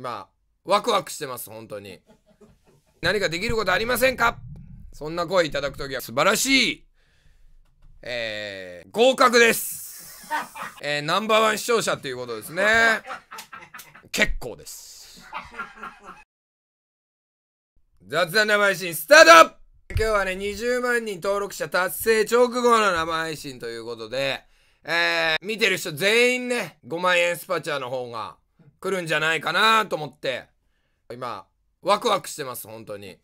今ワクワクしてます本当に何かできることありませんかそんな声いただく時は素晴らしいえー、合格ですえー、ナンバーワン視聴者ということですね結構です雑談生配信スタート今日はね、20万人登録者達成直後の生配信ということで、えー、見てる人全員ね、5万円スパチャの方が来るんじゃないかなと思って今ワクワクしてます本当に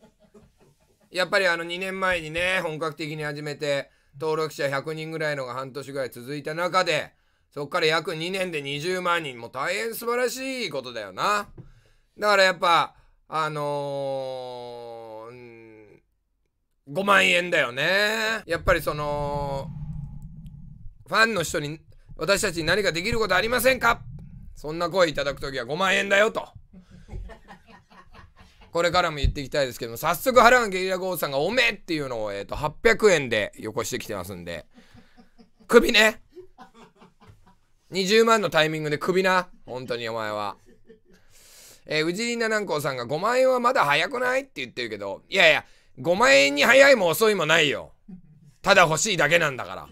やっぱりあの2年前にね本格的に始めて登録者100人ぐらいのが半年ぐらい続いた中でそっから約2年で20万人もう大変素晴らしいことだよなだからやっぱあのー、5万円だよねやっぱりそのファンの人に私たちに何かできることありませんかそんな声いただく時は5万円だよと。これからも言っていきたいですけども、早速、原のゲリラ豪雨さんがおめえっていうのを、えー、と、800円でよこしてきてますんで、首ね。20万のタイミングで首な。本当にお前は。えー、藤井七南光さんが5万円はまだ早くないって言ってるけど、いやいや、5万円に早いも遅いもないよ。ただ欲しいだけなんだから。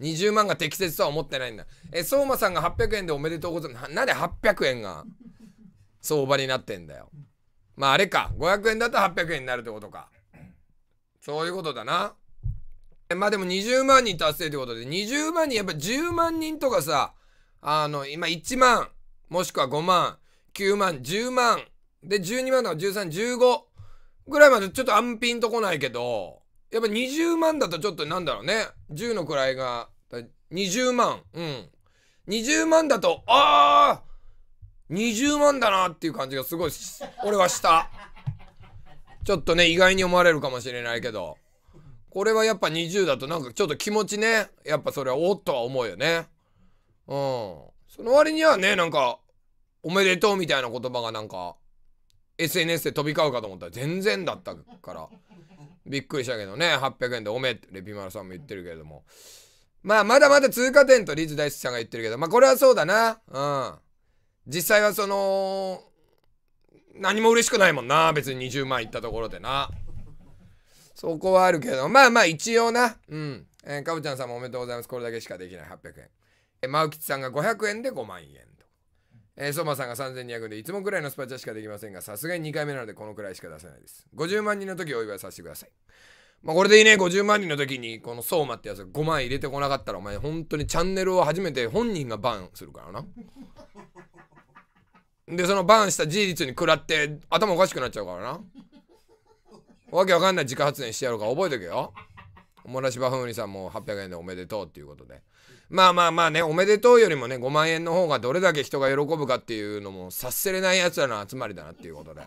20万が適切とは思ってないんだ。え、相馬さんが800円でおめでとうございます。なんで800円が相場になってんだよ。まああれか。500円だと800円になるってことか。そういうことだな。まあでも20万人達成ってことで、20万人、やっぱ10万人とかさ、あの、今1万、もしくは5万、9万、10万、で12万とか13、15ぐらいまでちょっと安ピンとこないけど、やっぱ20万だとちょっとなんだろうね。10の位が、20万。うん。20万だと、ああ !20 万だなっていう感じがすごい、俺はした。ちょっとね、意外に思われるかもしれないけど。これはやっぱ20だとなんかちょっと気持ちね、やっぱそれはおっとは思うよね。うん。その割にはね、なんか、おめでとうみたいな言葉がなんか、SNS で飛び交うかと思ったら全然だったから。びっくりしたけどね、800円でおめえってレピマラさんも言ってるけれども。まあ、まだまだ通過点とリズ大好きさんが言ってるけど、まあ、これはそうだな。うん。実際はその、何も嬉しくないもんな。別に20万いったところでな。そこはあるけど、まあまあ一応な。うん。えー、かぶちゃんさんもおめでとうございます。これだけしかできない800円。え、まうきちさんが500円で5万円。えー、相馬さんが3200でいつもくらいのスパチャしかできませんが、さすがに2回目なのでこのくらいしか出せないです。50万人の時お祝いさせてください。まあ、これでいいね、50万人の時にこの相馬ってやつが5万入れてこなかったら、お前本当にチャンネルを初めて本人がバンするからな。で、そのバンした事実に食らって頭おかしくなっちゃうからな。わけわかんない自家発電してやるから覚えとけよ。おもらしばふうにさんも800円でおめでとうっていうことで。まあまあまあね、おめでとうよりもね、5万円の方がどれだけ人が喜ぶかっていうのも、察せれないやつらの集まりだなっていうことで。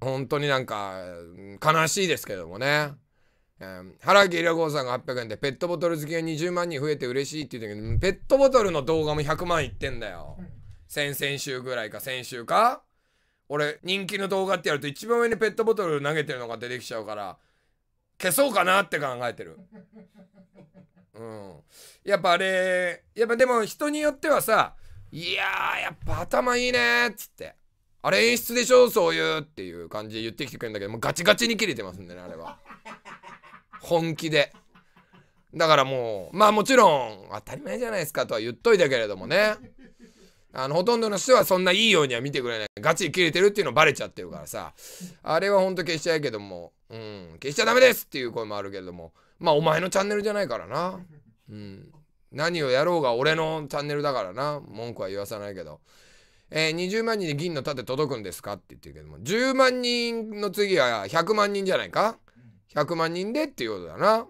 本当になんか、悲しいですけどもね。うん、原木良子さんが800円で、ペットボトル好きが20万人増えて嬉しいって言ってたけど、ペットボトルの動画も100万いってんだよ。先々週ぐらいか、先週か俺、人気の動画ってやると一番上にペットボトル投げてるのが出てきちゃうから、消そうかなって考えてる。うん。やっぱあれ、やっぱでも人によってはさ、いややっぱ頭いいねっつって。あれ演出でしょそういうっていう感じで言ってきてくれるんだけど、もうガチガチに切れてますんでね、あれは。本気で。だからもう、まあもちろん、当たり前じゃないですかとは言っといたけれどもね。あの、ほとんどの人はそんないいようには見てくれない。ガチで切れてるっていうのバレちゃってるからさ。あれはほんと消しちゃうけども、うん、消しちゃダメですっていう声もあるけども、まあお前のチャンネルじゃないからな。うん。何をやろうが俺のチャンネルだからな。文句は言わさないけど。えー、20万人で銀の盾届くんですかって言ってるけども、10万人の次は100万人じゃないか ?100 万人でっていうことだな。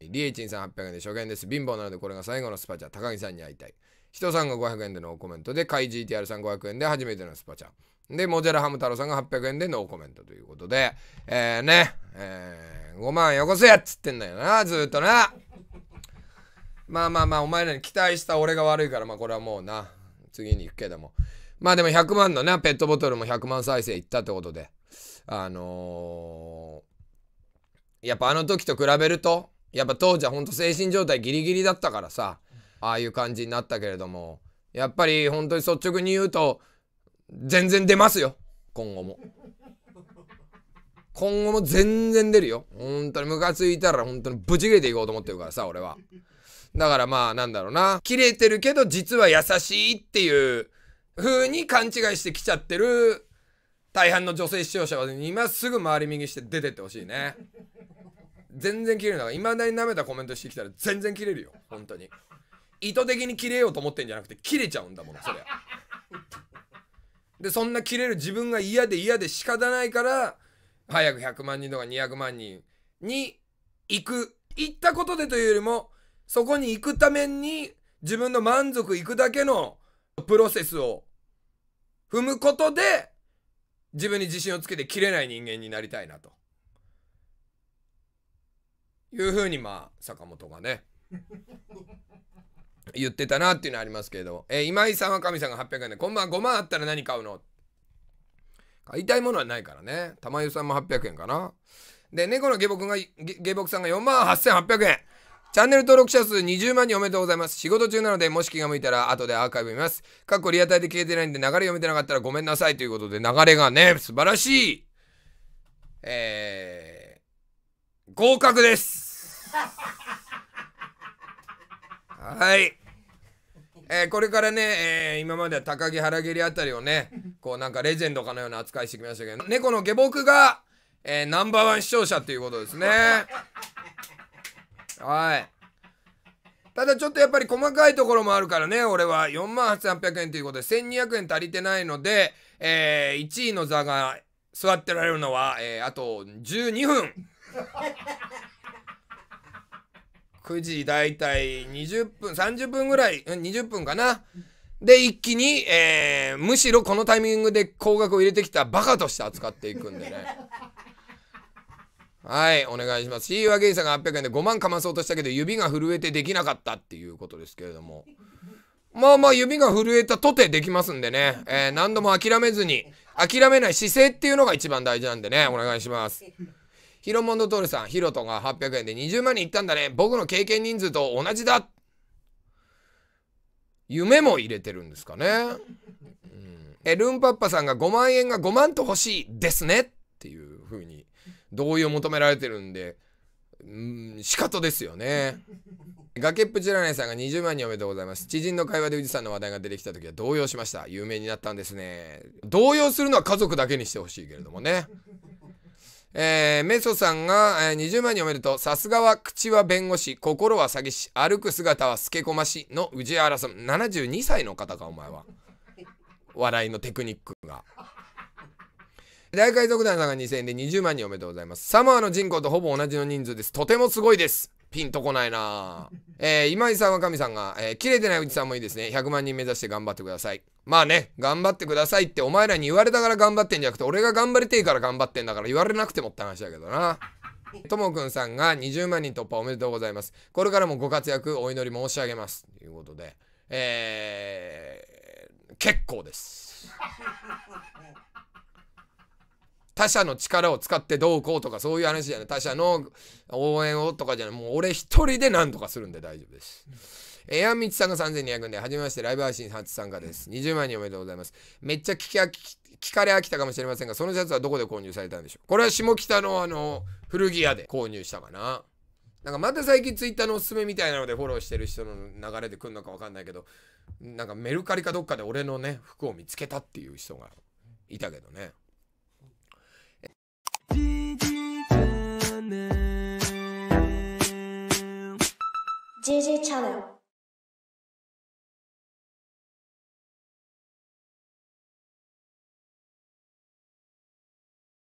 リエチンさん800円で初見です。貧乏なのでこれが最後のスパチャ。高木さんに会いたい。人さんが500円でノーコメントで、カイ GTR さん500円で初めてのスパチャ。で、モジルラハム太郎さんが800円でノーコメントということで、えー、ね、えー、5万よこせっつってんだよな、ずっとな。まあまあまあ、お前らに期待した俺が悪いから、まあこれはもうな、次に行くけども。まあでも100万のね、ペットボトルも100万再生いったってことで、あのー、やっぱあの時と比べると、やっぱ当時はほんと精神状態ギリギリだったからさ、ああいう感じになったけれども、やっぱり本当に率直に言うと、全然出ますよ。今後も。今後も全然出るよ。本当にムカついたら本当にブチ切れていこうと思ってるからさ、俺は。だからまあなんだろうな。切れてるけど実は優しいっていう風に勘違いしてきちゃってる大半の女性視聴者は今すぐ回り右して出てってほしいね。全然切れるのが、未だに舐めたコメントしてきたら全然切れるよ。本当に。意図的に切れようと思ってんじゃなくて切れちゃうんだもんそりゃでそんな切れる自分が嫌で嫌で仕方ないから早く100万人とか200万人に行く行ったことでというよりもそこに行くために自分の満足いくだけのプロセスを踏むことで自分に自信をつけて切れない人間になりたいなというふうにまあ坂本がね言ってたなっていうのはありますけれども、えー、今井さんは神さんが800円で、こんばんは5万あったら何買うの買いたいものはないからね。玉湯さんも800円かな。で、猫の下僕が、下僕さんが4万8800円。チャンネル登録者数20万人おめでとうございます。仕事中なので、もし気が向いたら後でアーカイブ見ます。かっこリアタイで消えてないんで流れ読めてなかったらごめんなさいということで、流れがね、素晴らしいえー、合格ですはい。えー、これからね、えー、今までは高木原蹴りあたりをね、こうなんかレジェンドかのような扱いしてきましたけど、猫の下僕が、えー、ナンバーワン視聴者ということですね。はい。ただちょっとやっぱり細かいところもあるからね、俺は4万8800円ということで1200円足りてないので、えー、1位の座が座ってられるのは、えー、あと12分。9時大体20分、30分ぐらい、20分かな。で、一気に、えー、むしろこのタイミングで高額を入れてきたバカとして扱っていくんでね。はい、お願いします。シーワゲイさんが800円で5万かまそうとしたけど、指が震えてできなかったっていうことですけれども。まあまあ指が震えたとてできますんでね、えー、何度も諦めずに、諦めない姿勢っていうのが一番大事なんでね、お願いします。ヒロモンドトールさん、ヒロトが800円で20万人いったんだね。僕の経験人数と同じだ。夢も入れてるんですかね。うん、え、ルンパッパさんが5万円が5万と欲しいですねっていう風に同意を求められてるんで、うん、仕方ですよね。崖っぷちらねさんが20万人おめでとうございます。知人の会話で富士山の話題が出てきた時は動揺しました。有名になったんですね。動揺するのは家族だけにしてほしいけれどもね。えー、メソさんが、えー、20万におめでとう。さすがは口は弁護士、心は詐欺師、歩く姿は透けこましの宇原さん。72歳の方か、お前は。笑いのテクニックが。大海賊団さんが2000円で20万人おめでとうございます。サモアの人口とほぼ同じの人数です。とてもすごいです。ピンとこないなえー、今井さんは神さんが、えー、切れてないうちさんもいいですね。100万人目指して頑張ってください。まあね、頑張ってくださいってお前らに言われたから頑張ってんじゃなくて、俺が頑張りてえから頑張ってんだから言われなくてもって話だけどな。ともくんさんが20万人突破おめでとうございます。これからもご活躍お祈り申し上げます。ということで、えー、結構です。他者の力を使ってどうこうとかそういう話じゃない。他者の応援をとかじゃない。もう俺一人で何とかするんで大丈夫です。えー、やんみつさんが3200円で、はじめまして、ライブ配信初参加です。20万人おめでとうございます。めっちゃ聞き飽き、聞かれ飽きたかもしれませんが、そのシャツはどこで購入されたんでしょうこれは下北のあの、古着屋で購入したかな。なんかまた最近ツイッターのおすすめみたいなのでフォローしてる人の流れで来るのかわかんないけど、なんかメルカリかどっかで俺のね、服を見つけたっていう人がいたけどね。JJ チャンネル